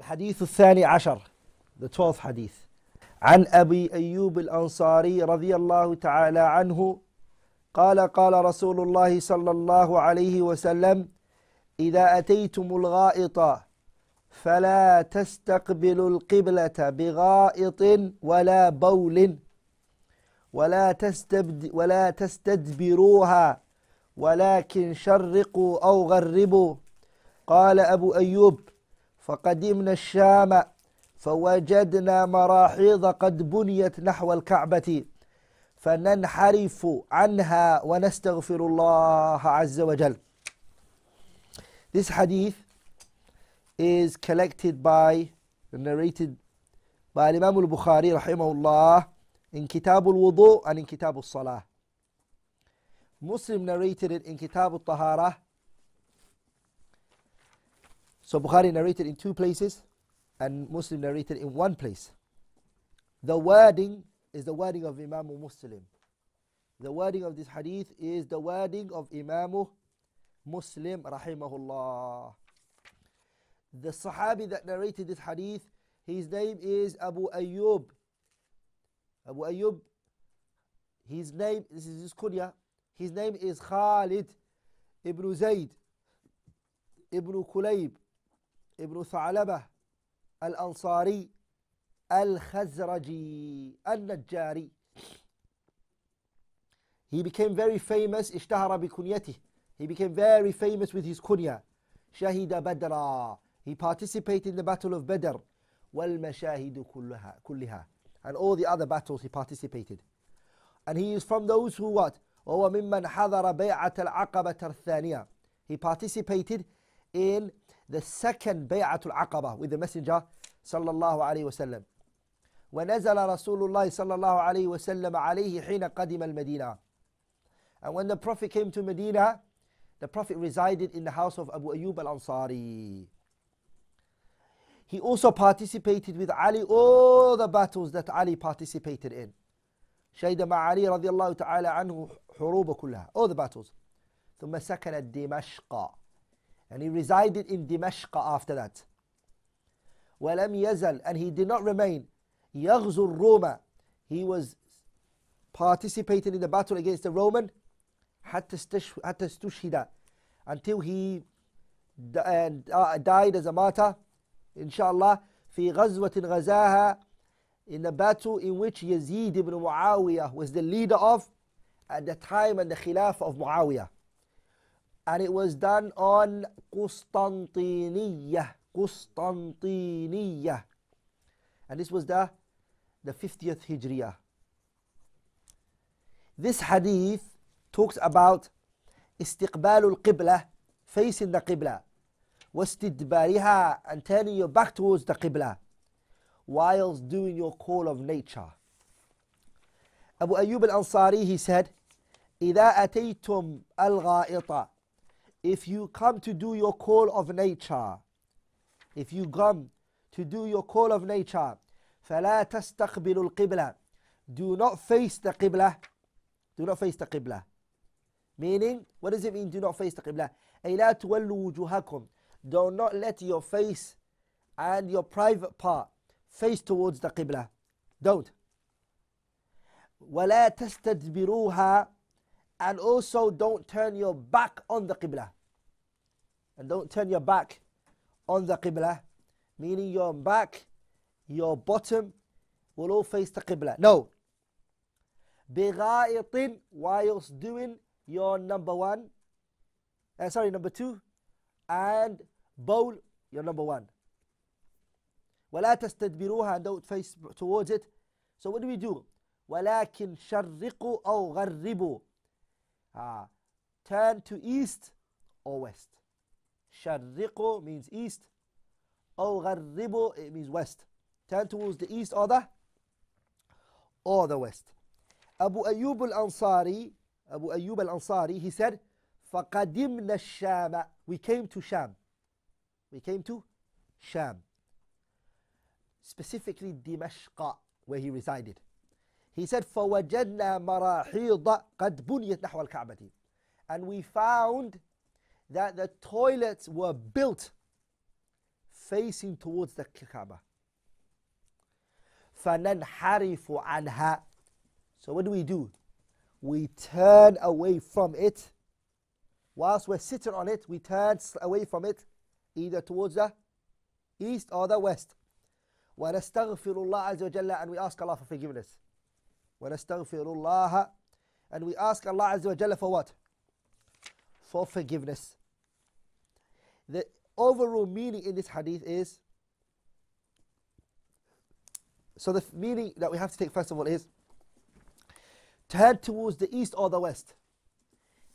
الحديث الثاني عشر the 12 حديث عن أبي أيوب الأنصاري رضي الله تعالى عنه قال قال رسول الله صلى الله عليه وسلم إذا أتيتم الغائط فلا تستقبلوا القبلة بغائط ولا بول ولا تستبد ولا تستدبروها ولكن شرقوا أو غربوا قال أبو أيوب فقدمنا الشام فوجدنا مراحيض قد بنيت نحو الكعبة فننحرف عنها ونستغفر الله عز وجل. This hadith is collected by, narrated by Imam al-Bukhari رحمه in Kitab al-Wudu and in Kitab al-Salah. Muslim narrated it in Kitab al-Tahara So Bukhari narrated in two places and Muslim narrated in one place. The wording is the wording of Imam Muslim. The wording of this hadith is the wording of Imam Muslim rahimahullah. The Sahabi that narrated this hadith, his name is Abu Ayyub. Abu Ayyub, his name, this is his kunya, his name is Khalid ibn Zayd ibn Kulayb ابن ثعلبة الأنصاري الخزرجي النجاري He became very famous اشتهر بكنيته He became very famous with his kunya شهد بدرا He participated in the battle of بدر والمشاهد كلها كلها and all the other battles he participated and he is from those who what وهو ممن حضر بيعة العقبة الثانية he participated in the second Bay'atul Aqaba with the Messenger sallallahu alayhi wasallam. ونزل رسول الله صلى الله عليه وسلم عليه حين قدم المدينة. And when the Prophet came to Medina, the Prophet resided in the house of Abu Ayyub al-Ansari. He also participated with Ali all the battles that Ali participated in. شهد مع علي رضي الله تعالى عنه حروب كلها all the battles. ثم سكن دمشق and he resided in Dimashq after that. وَلَمْ يَزَلْ And he did not remain. يَغْزُ الرُّومَ He was participating in the battle against the Roman حتى استشهد until he uh, died as a martyr inshallah في غزوة غزاها in the battle in which Yazid ibn Muawiyah was the leader of at the time and the Khilafah of Muawiyah and it was done on Constantinia, Constantinia, And this was the, the 50th Hijriyah. This hadith talks about al qibla, facing the qibla, wastidbariha, and turning your back towards the qibla, whilst doing your call of nature. Abu Ayyub al-Ansari, he said, إذا أتيتم الغائط if you come to do your call of nature, if you come to do your call of nature, فَلَا تَسْتَقْبِلُ الْقِبْلَةِ Do not face the Qibla. Do not face the Qibla. Meaning, what does it mean, do not face the Qibla? أي لا تولوا وجوهكم Do not let your face and your private part face towards the Qibla. Don't. وَلَا تَسْتَدْبِرُوهَا and also don't turn your back on the Qibla. And don't turn your back on the Qibla. Meaning your back, your bottom will all face the Qibla. No. بِغَائِطٍ whilst doing your number one. Uh, sorry, number two. And bowl your number one. ولا تستدبروها and don't face towards it. So what do we do? ولكن شرقوا أو غربوا uh, turn to east or west. Sharriqu means east. Or gharribu, it means west. Turn towards the east or the, or the west. Abu Ayyub al-Ansari, Abu Ayyub al-Ansari, he said, فَقَدِمْنَا الشَّامَ We came to Sham. We came to Sham. Specifically Dimashq, where he resided. He said, فَوَجَدْنَا مَرَاحِيضَ قَدْ بُنِيَتْ نَحْوَ الْكَعْبَةِ And we found that the toilets were built facing towards the Kaaba. فَنَنْحَرِفُ عَنْهَا So what do we do? We turn away from it. Whilst we're sitting on it, we turn away from it, either towards the east or the west. وَنَسْتَغْفِرُ اللَّهَ عَزَّ وَجَلَّ And we ask Allah for forgiveness. ونستغفر And we ask Allah Azza wa Jalla for what? For forgiveness. The overall meaning in this hadith is so the meaning that we have to take first of all is to head towards the east or the west.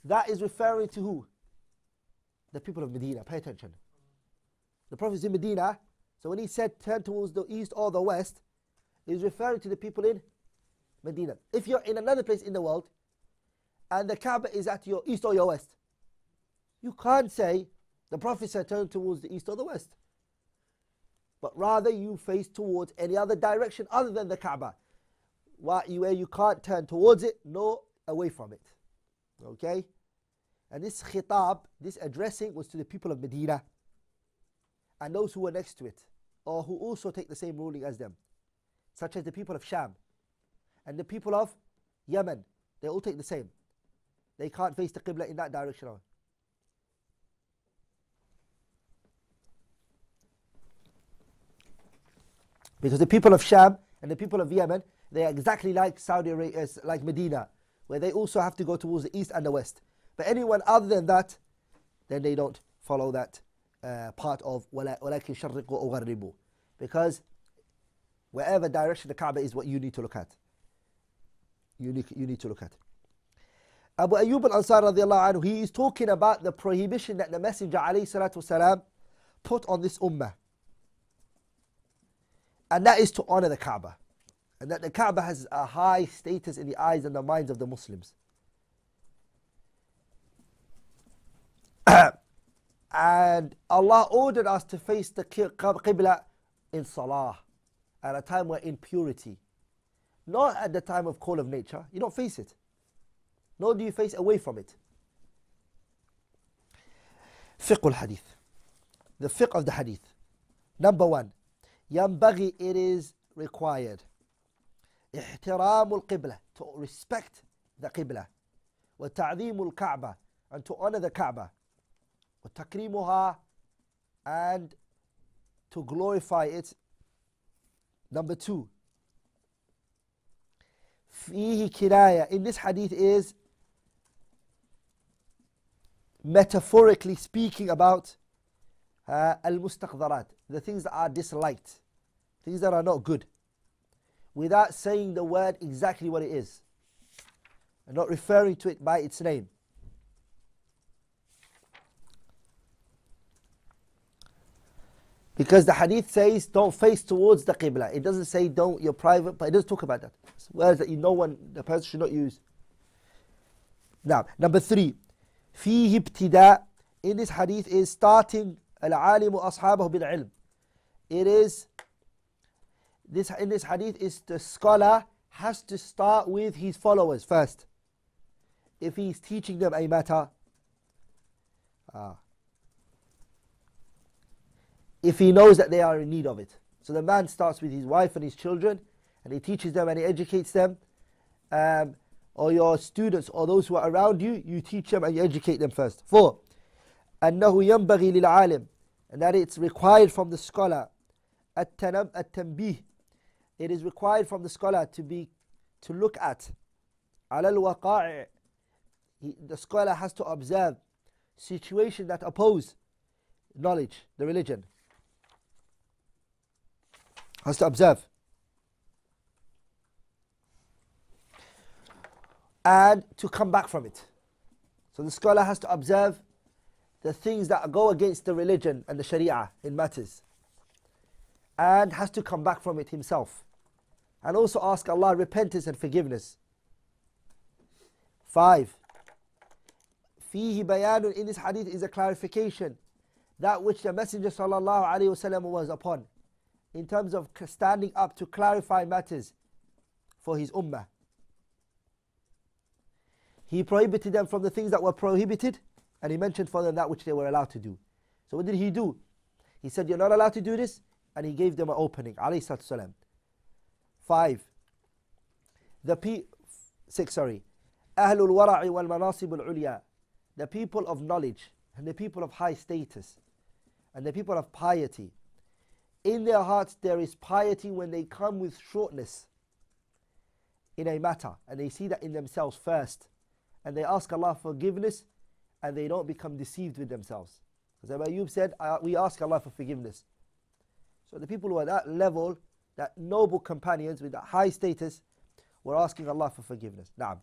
That is referring to who? The people of Medina. Pay attention. The Prophet is in Medina. So when he said turn towards the east or the west, he's referring to the people in Medina. If you're in another place in the world and the Kaaba is at your east or your west, you can't say the Prophet said turn towards the east or the west. But rather you face towards any other direction other than the Kaaba. Where you can't turn towards it nor away from it. Okay? And this khitab, this addressing was to the people of Medina and those who were next to it or who also take the same ruling as them, such as the people of Sham. And the people of Yemen, they all take the same. They can't face the Qibla in that direction. Because the people of Sham and the people of Yemen, they are exactly like Saudi Arabia, uh, like Medina, where they also have to go towards the east and the west. But anyone other than that, then they don't follow that uh, part of وَلَكِنْ شَرِّقُوا Because wherever direction the Kaaba is what you need to look at you need, you need to look at Abu Ayyub al-Ansar radiallahu anhu, he is talking about the prohibition that the Messenger alayhi put on this ummah. And that is to honor the Kaaba. And that the Kaaba has a high status in the eyes and the minds of the Muslims. and Allah ordered us to face the Qibla in Salah at a time where in purity. Not at the time of call of nature. You don't face it. Nor do you face away from it. Fiqh al-hadith. The fiqh of the hadith. Number one. Yambaghi, it is required. احترام qibla. To respect the qibla. وتعظيم الكعبة and to honor the Kaaba وتكريمها and to glorify it number two fihi kiraya in this hadith is metaphorically speaking about al uh, mustaqdarat, the things that are disliked, things that are not good, without saying the word exactly what it is, and not referring to it by its name. Because the hadith says don't face towards the qibla. It doesn't say don't your private, but it does talk about that. Whereas that you know one the person should not use. Now, number three, فيه ابتداء. In this hadith is starting al-alim ashabahu It is this in this hadith is the scholar has to start with his followers first. If he's teaching them a matter. Ah if he knows that they are in need of it. So the man starts with his wife and his children, and he teaches them and he educates them. Um, or your students or those who are around you, you teach them and you educate them first. Four, أنه ينبغي للعالم and that it's required from the scholar التنبيه it is required from the scholar to be to look at على الوقائع the scholar has to observe situation that oppose knowledge, the religion has to observe. And to come back from it. So the scholar has to observe the things that go against the religion and the sharia in matters. And has to come back from it himself. And also ask Allah repentance and forgiveness. Five. Fihi بيان in this hadith is a clarification that which the messenger sallallahu alaihi wasallam was upon in terms of standing up to clarify matters for his ummah. He prohibited them from the things that were prohibited and he mentioned for them that which they were allowed to do. So what did he do? He said, You're not allowed to do this, and he gave them an opening. Five. The P six, sorry. Ahlul Wara'i wal Manasib al Ulya. The people of knowledge and the people of high status and the people of piety in their hearts there is piety when they come with shortness in a matter and they see that in themselves first and they ask Allah forgiveness and they don't become deceived with themselves. Abu Ayyub said, We ask Allah for forgiveness. So the people who are that level, that noble companions with that high status, were asking Allah for forgiveness. Na'am.